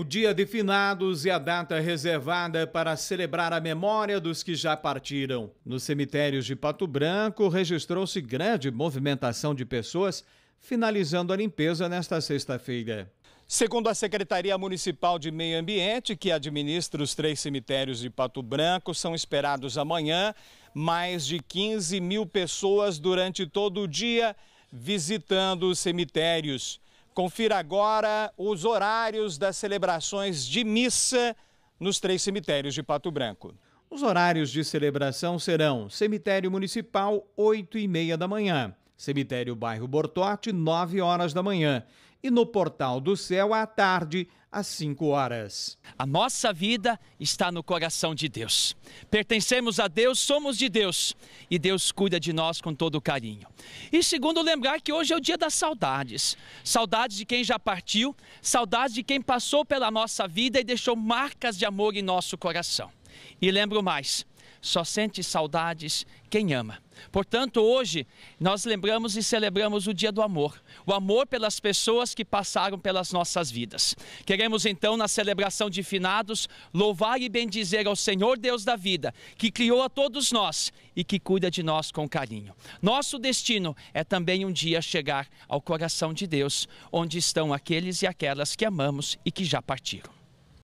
O dia de finados e a data reservada para celebrar a memória dos que já partiram. Nos cemitérios de Pato Branco, registrou-se grande movimentação de pessoas, finalizando a limpeza nesta sexta-feira. Segundo a Secretaria Municipal de Meio Ambiente, que administra os três cemitérios de Pato Branco, são esperados amanhã mais de 15 mil pessoas durante todo o dia visitando os cemitérios. Confira agora os horários das celebrações de missa nos três cemitérios de Pato Branco. Os horários de celebração serão Cemitério Municipal, 8 e meia da manhã, Cemitério Bairro Bortote, 9 horas da manhã, e no Portal do Céu à tarde, às 5 horas. A nossa vida está no coração de Deus. Pertencemos a Deus, somos de Deus e Deus cuida de nós com todo carinho. E segundo, lembrar que hoje é o dia das saudades. Saudades de quem já partiu, saudades de quem passou pela nossa vida e deixou marcas de amor em nosso coração. E lembro mais: só sente saudades quem ama. Portanto, hoje nós lembramos e celebramos o Dia do Amor, o amor pelas pessoas que passaram pelas nossas vidas. Queremos então, na celebração de finados, louvar e bendizer ao Senhor Deus da vida, que criou a todos nós e que cuida de nós com carinho. Nosso destino é também um dia chegar ao coração de Deus, onde estão aqueles e aquelas que amamos e que já partiram.